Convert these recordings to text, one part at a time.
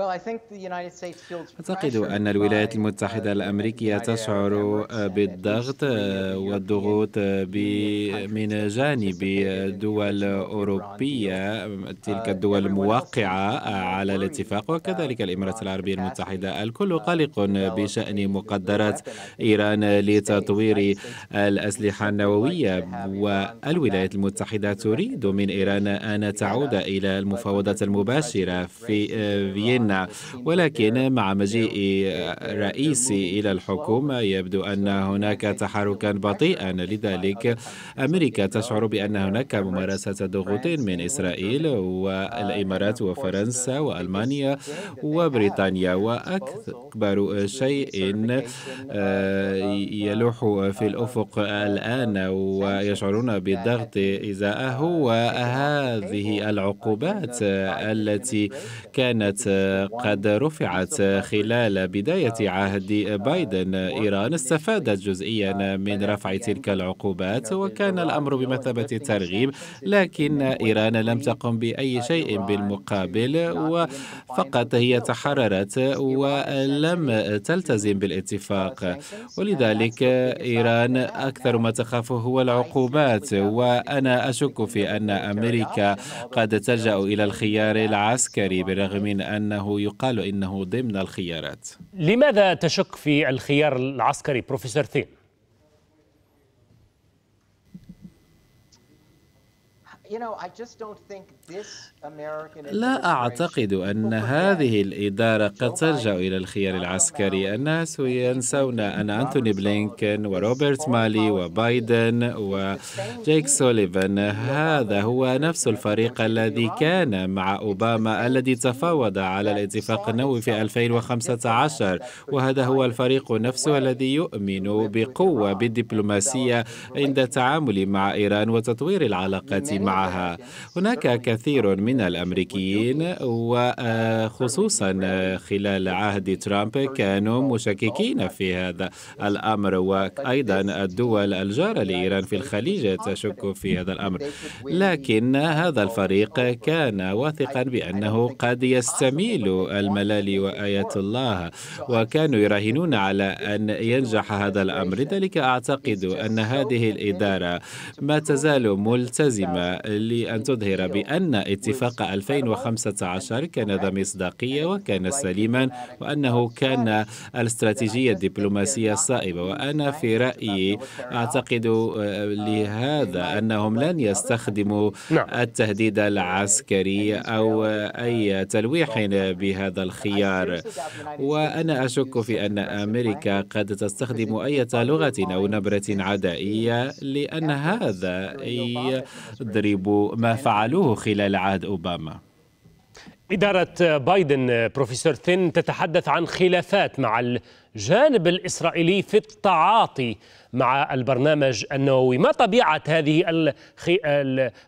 أعتقد أن الولايات uh, المتحدة الأمريكية تشعر بالضغط والضغوط من جانب دول أوروبية تلك uh, الدول الموقعة على الاتفاق وكذلك الإمارات العربية المتحدة uh, الكل قلق بشأن مقدرات إيران لتطوير الأسلحة النووية والولايات المتحدة تريد من إيران أن تعود إلى المفاوضات المباشرة في فيينا عنا ولكن مع مجيء رئيسي إلى الحكومة يبدو أن هناك تحركا بطيئا لذلك أمريكا تشعر بأن هناك ممارسة ضغوط من إسرائيل والإمارات وفرنسا وألمانيا وبريطانيا وأكبر شيء آه، يلوح في الأفق الآن ويشعرون بالضغط إزاءه وهذه العقوبات التي كانت قد رفعت خلال بداية عهد بايدن إيران استفادت جزئيا من رفع تلك العقوبات وكان الأمر بمثابة الترغيب لكن إيران لم تقم بأي شيء بالمقابل وفقط هي تحررت ولم تلتزم بالاتفاق ولذلك إيران أكثر ما تخاف هو العقوبات وأنا أشك في أن أمريكا قد تلجأ إلى الخيار العسكري بالرغم من أن أنه يقال إنه ضمن الخيارات لماذا تشك في الخيار العسكري بروفيسور ثين؟ لا أعتقد أن هذه الإدارة قد تلجأ إلى الخيار العسكري الناس ينسون أن أنتوني بلينكن وروبرت مالي وبايدن وجيك سوليفان هذا هو نفس الفريق الذي كان مع أوباما الذي تفاوض على الاتفاق النووي في 2015 وهذا هو الفريق نفسه الذي يؤمن بقوة بالدبلوماسية عند التعامل مع إيران وتطوير العلاقات معها معها هناك كثير من الأمريكيين وخصوصا آه، خلال عهد ترامب كانوا مشككين في هذا الأمر وأيضا الدول الجارة لإيران في الخليج تشك في هذا الأمر لكن هذا الفريق كان واثقا بأنه قد يستميل الملالي وآية الله وكانوا يراهنون على أن ينجح هذا الأمر لذلك أعتقد أن هذه الإدارة ما تزال ملتزمة لأن تظهر بأن اتفاق 2015 كان ذا مصداقية وكان سليما وأنه كان الاستراتيجية الدبلوماسية الصائبة وأنا في رأيي أعتقد آه، لهذا أنهم لن يستخدموا نعم. التهديد العسكري أو أي تلويح بهذا الخيار وأنا أشك في أن أمريكا قد تستخدم أي لغة أو نبرة عدائية لأن هذا يضرب يطالب ما يعني فعلوه خلال عهد أوباما إدارة بايدن بروفيسور ثين تتحدث عن خلافات مع الجانب الإسرائيلي في التعاطي مع البرنامج النووي ما طبيعة هذه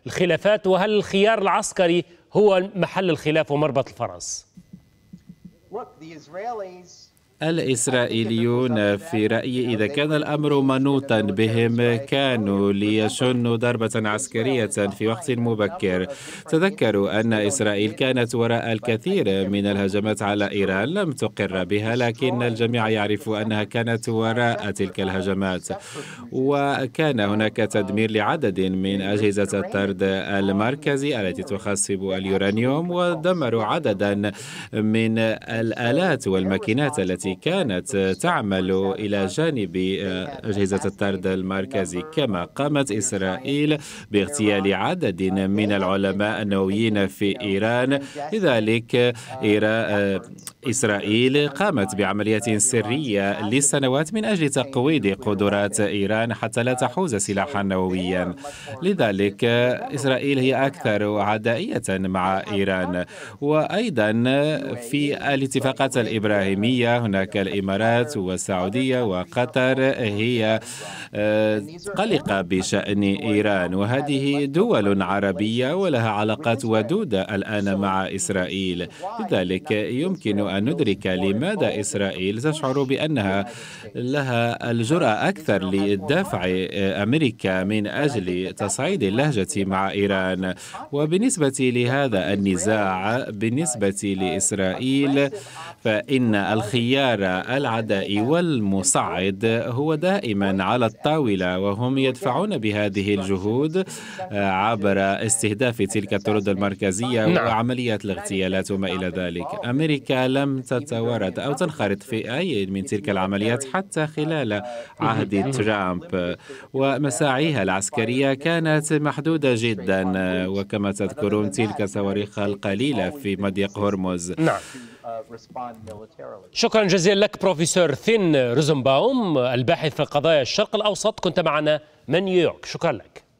الخلافات وهل الخيار العسكري هو محل الخلاف ومربط الفرس الإسرائيليون في رأيي إذا كان الأمر منوطا بهم كانوا ليشنوا ضربة عسكرية في وقت مبكر تذكروا أن إسرائيل كانت وراء الكثير من الهجمات على إيران لم تقر بها لكن الجميع يعرف أنها كانت وراء تلك الهجمات وكان هناك تدمير لعدد من أجهزة الطرد المركزي التي تخصب اليورانيوم ودمروا عددا من الآلات والماكينات التي التي كانت تعمل إلى جانب آه، أجهزة الطرد المركزي كما قامت إسرائيل باغتيال عدد من العلماء النوويين في إيران لذلك آه، إسرائيل قامت بعملية سرية لسنوات من أجل تقويض قدرات إيران حتى لا تحوز سلاحا نوويا لذلك آه، إسرائيل هي أكثر عدائية مع إيران وأيضا في الاتفاقات الإبراهيمية هناك كالإمارات والسعودية وقطر هي آه، قلقة بشأن إيران وهذه دول عربية ولها علاقات ودودة الآن مع إسرائيل لذلك يمكن أن ندرك لماذا إسرائيل تشعر بأنها لها الجرأة أكثر لدفع آه، أمريكا من أجل تصعيد اللهجة مع إيران وبالنسبة لهذا النزاع بالنسبة لإسرائيل فإن الخيار الجار العدائي والمصعد هو دائما على الطاولة وهم يدفعون بهذه الجهود عبر استهداف تلك الطرود المركزية نعم. وعمليات الاغتيالات وما إلى ذلك أمريكا لم تتورط أو تنخرط في أي من تلك العمليات حتى خلال عهد ترامب ومساعيها العسكرية كانت محدودة جدا وكما تذكرون تلك الصواريخ القليلة في مضيق هرمز نعم شكرا جزيلا لك بروفيسور ثين روزنباوم الباحث في قضايا الشرق الأوسط كنت معنا من نيويورك شكرا لك